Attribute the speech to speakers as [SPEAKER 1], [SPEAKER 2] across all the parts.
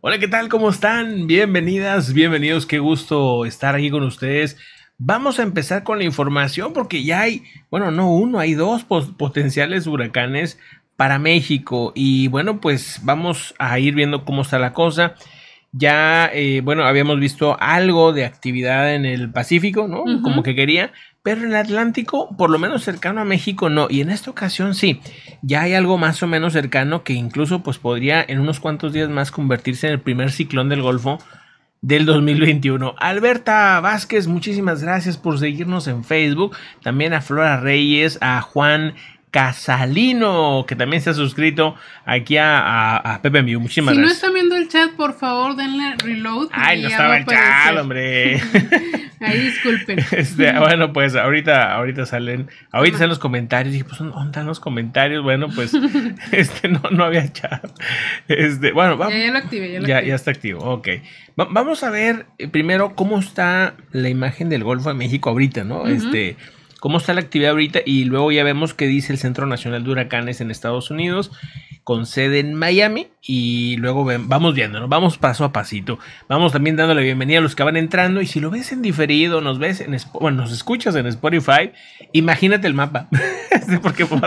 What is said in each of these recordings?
[SPEAKER 1] Hola, ¿qué tal? ¿Cómo están? Bienvenidas, bienvenidos, qué gusto estar aquí con ustedes. Vamos a empezar con la información porque ya hay, bueno, no uno, hay dos potenciales huracanes para México. Y bueno, pues vamos a ir viendo cómo está la cosa. Ya, eh, bueno, habíamos visto algo de actividad en el Pacífico, ¿no? Como que quería, pero en el Atlántico, por lo menos cercano a México, no. Y en esta ocasión sí, ya hay algo más o menos cercano que incluso pues podría en unos cuantos días más convertirse en el primer ciclón del Golfo del 2021. Alberta Vázquez, muchísimas gracias por seguirnos en Facebook. También a Flora Reyes, a Juan Casalino, que también se ha suscrito aquí a, a, Pepe View. Muchísimas si gracias. Si
[SPEAKER 2] no están viendo el chat, por favor, denle reload. Ay, no estaba el chat,
[SPEAKER 1] hombre.
[SPEAKER 2] Ahí disculpen.
[SPEAKER 1] Este, bueno, pues ahorita, ahorita salen, ahorita salen los comentarios. Dije, pues, ¿dónde están los comentarios? Bueno, pues, este, no, no había chat. Este, bueno, vamos. Ya,
[SPEAKER 2] lo activé, ya lo ya
[SPEAKER 1] está activo, ok. vamos a ver eh, primero cómo está la imagen del Golfo de México ahorita, ¿no? Este cómo está la actividad ahorita y luego ya vemos qué dice el Centro Nacional de Huracanes en Estados Unidos con sede en Miami y luego vamos viendo, vamos paso a pasito. Vamos también dándole bienvenida a los que van entrando y si lo ves en diferido, nos ves en bueno, nos escuchas en Spotify, imagínate el mapa. Porque pues,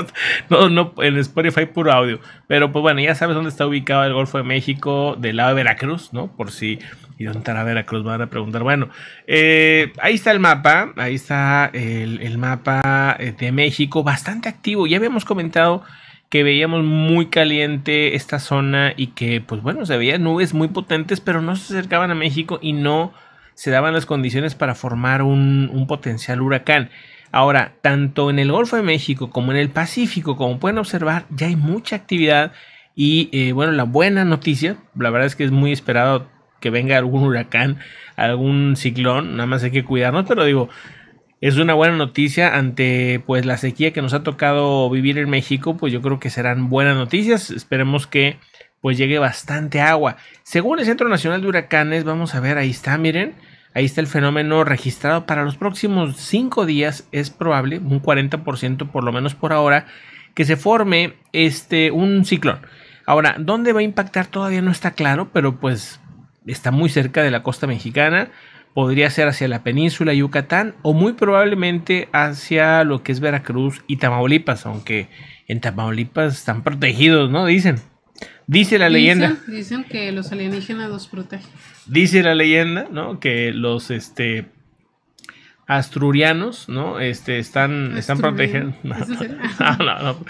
[SPEAKER 1] no, no, en Spotify puro audio, pero pues bueno, ya sabes dónde está ubicado el Golfo de México del lado de Veracruz, ¿no? Por si ¿Y dónde estará Veracruz? Van a preguntar. Bueno, eh, ahí está el mapa. Ahí está el mapa eh, de México. Bastante activo. Ya habíamos comentado que veíamos muy caliente esta zona y que, pues bueno, se veían nubes muy potentes, pero no se acercaban a México y no se daban las condiciones para formar un, potencial huracán. Ahora, tanto en el Golfo de México como en el Pacífico, como pueden observar, ya hay mucha actividad y eh, bueno, la buena noticia, la verdad es que es muy esperado que venga algún huracán, algún ciclón, nada más hay que cuidarnos, pero digo, es una buena noticia ante pues la sequía que nos ha tocado vivir en México, pues yo creo que serán buenas noticias. Esperemos que pues llegue bastante agua. Según el Centro Nacional de Huracanes, vamos a ver, ahí está, miren, ahí está el fenómeno registrado para los próximos 5 días, es probable, un 40% por lo menos por ahora, que se forme este un ciclón. Ahora, ¿dónde va a impactar? Todavía no está claro, pero pues está muy cerca de la costa mexicana podría ser hacia la península Yucatán o muy probablemente hacia lo que es Veracruz y Tamaulipas, aunque en Tamaulipas están protegidos, ¿no? Dicen. Dice la leyenda.
[SPEAKER 2] Dicen, que los alienígenas los protegen.
[SPEAKER 1] Dice la leyenda, ¿no? Que los este asturianos, ¿no? Este, están, están protegiendo. No, no, no,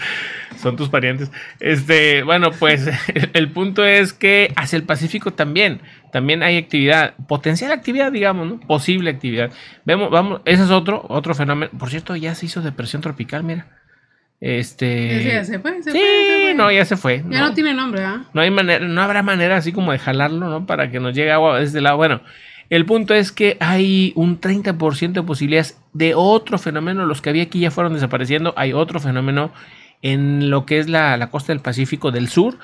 [SPEAKER 1] Son tus parientes. Este, bueno, pues el, punto es que hacia el Pacífico también, también hay actividad, potencial actividad, digamos, ¿no? Posible actividad. Vemos, vamos, ese es otro, otro fenómeno. Por cierto, ya se hizo depresión tropical, mira. Este. Ya se
[SPEAKER 2] fue, sí, no, ya se fue. Ya no, tiene nombre, ¿ah?
[SPEAKER 1] No hay manera, no habrá manera así como de jalarlo, ¿no? Para que nos llegue agua desde el lado. Bueno, el punto es que hay un 30% de posibilidades de otro fenómeno. Los que había aquí ya fueron desapareciendo. Hay otro fenómeno en lo que es la, costa del Pacífico del Sur.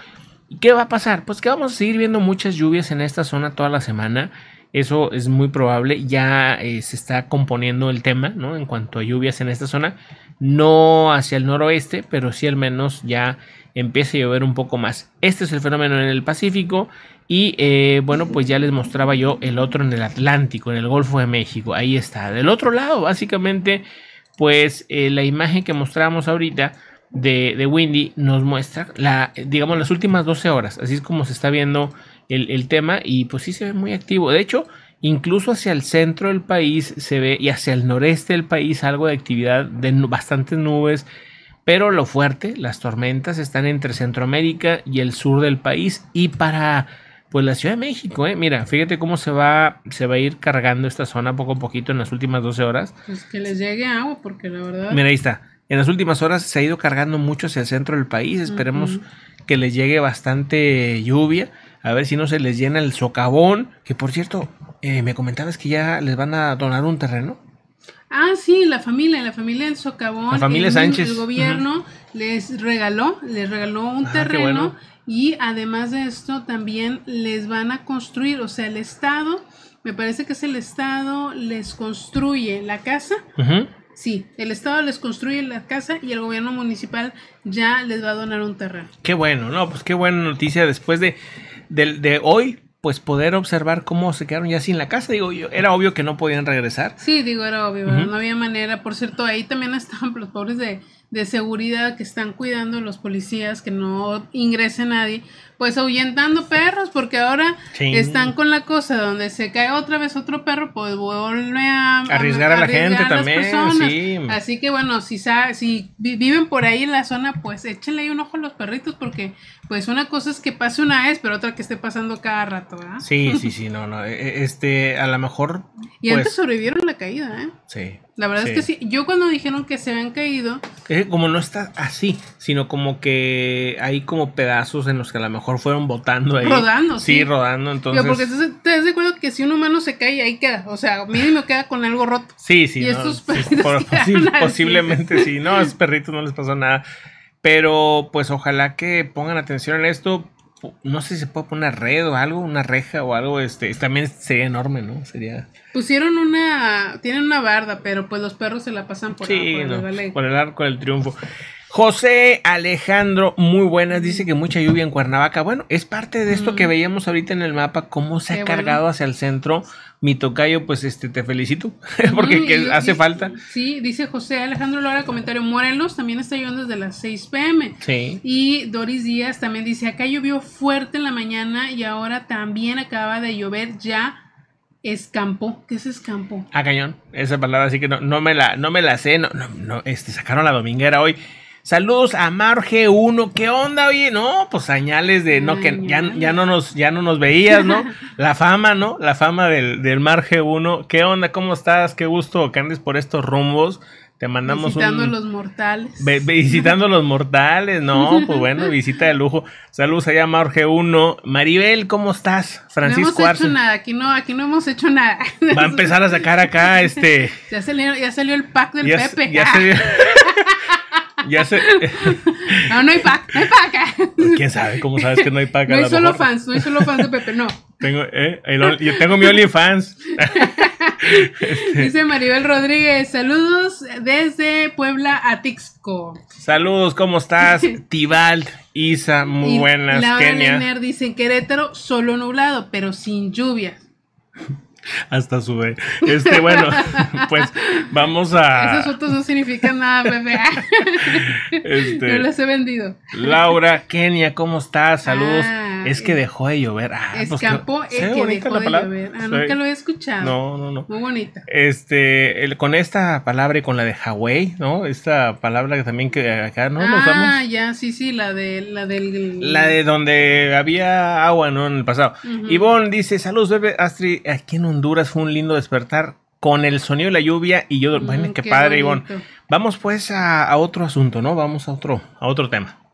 [SPEAKER 1] ¿Y qué va a pasar? Pues que vamos a seguir viendo muchas lluvias en esta zona toda la semana. Eso es muy probable. Ya eh, se está componiendo el tema, ¿no? En cuanto a lluvias en esta zona. No hacia el noroeste, pero sí al menos ya empieza a llover un poco más. Este es el fenómeno en el Pacífico. Y eh, bueno, pues ya les mostraba yo el otro en el Atlántico, en el Golfo de México. Ahí está. Del otro lado, básicamente, pues eh, la imagen que mostramos ahorita de, de Windy nos muestra, la, digamos, las últimas 12 horas. Así es como se está viendo el, tema y pues sí se ve muy activo. De hecho, incluso hacia el centro del país se ve y hacia el noreste del país algo de actividad de bastantes nubes, pero lo fuerte, las tormentas están entre Centroamérica y el sur del país y para pues la Ciudad de México, eh, mira, fíjate cómo se va se va a ir cargando esta zona poco a poquito en las últimas 12 horas.
[SPEAKER 2] Pues que les llegue agua porque la verdad Mira,
[SPEAKER 1] ahí está. En las últimas horas se ha ido cargando mucho hacia el centro del país, esperemos que les llegue bastante lluvia a ver si no se les llena el socavón, que por cierto, eh, me comentabas que ya les van a donar un terreno.
[SPEAKER 2] Ah, sí, la familia, la familia del socavón. La familia el, Sánchez. El gobierno les regaló, les regaló un ah, terreno y además de esto también les van a construir, o sea, el Estado, me parece que es el Estado, les construye la casa. Sí, el Estado les construye la casa y el gobierno municipal ya les va a donar un terreno.
[SPEAKER 1] Qué bueno, no, pues qué buena noticia después de de, de hoy, pues poder observar cómo se quedaron ya sin la casa. Digo, yo, era obvio que no podían regresar.
[SPEAKER 2] Sí, digo, era obvio, no había manera. Por cierto, ahí también estaban los pobres de de seguridad que están cuidando los policías, que no ingrese nadie, pues ahuyentando perros, porque ahora están con la cosa donde se cae otra vez otro perro, pues vuelve a arriesgar a, la gente también. Así que bueno, si, si viven por ahí en la zona, pues échenle ahí un ojo a los perritos, porque pues una cosa es que pase una vez, pero otra que esté pasando cada rato, Sí, sí,
[SPEAKER 1] sí, no, no. E, e, este, a lo mejor.
[SPEAKER 2] Y antes pues sobrevivieron caída, ¿eh?
[SPEAKER 1] Sí. La verdad es que sí.
[SPEAKER 2] Yo cuando dijeron que se habían caído.
[SPEAKER 1] Es como no está así, sino como que hay como pedazos en los que a lo mejor fueron botando ahí. Rodando, sí. rodando, entonces.
[SPEAKER 2] te das de acuerdo que si un humano se cae, ahí queda. O sea, mínimo queda con algo roto.
[SPEAKER 1] Sí, sí. Y estos perritos. posiblemente sí. No, a esos perritos no les pasó nada. Pero pues ojalá que pongan atención en esto no sé si se puede poner una red o algo, una reja o algo, este, también sería enorme, ¿no? Sería.
[SPEAKER 2] Pusieron una, tienen una barda, pero pues los perros se la pasan por, el por
[SPEAKER 1] el arco del triunfo. José Alejandro, muy buenas, dice que mucha lluvia en Cuernavaca. Bueno, es parte de esto que veíamos ahorita en el mapa, cómo se ha cargado hacia el centro mi tocayo, pues este, te felicito, porque mm, hace falta.
[SPEAKER 2] Sí, dice José Alejandro Lora, comentario, Morelos también está lloviendo desde las 6 pm. Sí. Y Doris Díaz también dice, acá llovió fuerte en la mañana y ahora también acaba de llover ya. Escampo, ¿qué es escampo?
[SPEAKER 1] A ah, cañón, esa palabra, así que no, no, me, la, no me la sé, no, no, no, este, sacaron la dominguera hoy. Saludos a Marge1. ¿Qué onda, oye? No, pues señales de no, que ya, mm. ya, no, nos, ya no nos veías, ¿no? La fama, ¿no? La fama del, del Marge1. ¿Qué onda? ¿Cómo estás? Qué gusto que andes por estos rumbos. Te mandamos visitando los
[SPEAKER 2] mortales.
[SPEAKER 1] visitando los mortales, no, pues bueno, visita de lujo. Saludos allá, Marge 1. Maribel, ¿cómo estás? Francisco No hemos hecho nada,
[SPEAKER 2] aquí no, aquí no hemos hecho nada. Va
[SPEAKER 1] a empezar a sacar acá este.
[SPEAKER 2] ya salió, el pack del Pepe. Ya salió ya sé. no, no hay pack, no hay pack. Pues,
[SPEAKER 1] ¿Quién sabe cómo sabes que no hay pack? No hay solo
[SPEAKER 2] fans, no hay solo fans de Pepe, no.
[SPEAKER 1] Tengo, eh, yo tengo mi OnlyFans. Dice
[SPEAKER 2] Maribel Rodríguez, saludos desde Puebla a Tixco.
[SPEAKER 1] Saludos, ¿cómo estás? Tibalt, Isa, muy buenas. Laura Kenia. Dicen
[SPEAKER 2] dice, en Querétaro solo nublado, pero sin lluvia.
[SPEAKER 1] Hasta sube. Este, bueno, pues vamos a. Esos
[SPEAKER 2] fotos no significan nada, bebé.
[SPEAKER 1] Este, no las he vendido. Laura, Kenia, ¿cómo estás? Saludos. Ah, es que dejó eh, de llover.
[SPEAKER 2] escapó es que dejó de llover. Ah, pues, eh, ah nunca lo he escuchado.
[SPEAKER 1] No, no, no. Muy bonita. Este, el, con esta palabra y con la de Hawái, ¿no? Esta palabra que también que acá, ¿no? Ah,
[SPEAKER 2] ya, sí, sí, la de la del. La de
[SPEAKER 1] donde había agua, ¿no? En el pasado. Ivonne dice, saludos, bebé. Astrid, aquí en un Honduras fue un lindo despertar con el sonido de la lluvia y yo, bueno, mm, qué, padre, Ivonne. Vamos pues a, a, otro asunto, ¿no? Vamos a otro, a otro tema.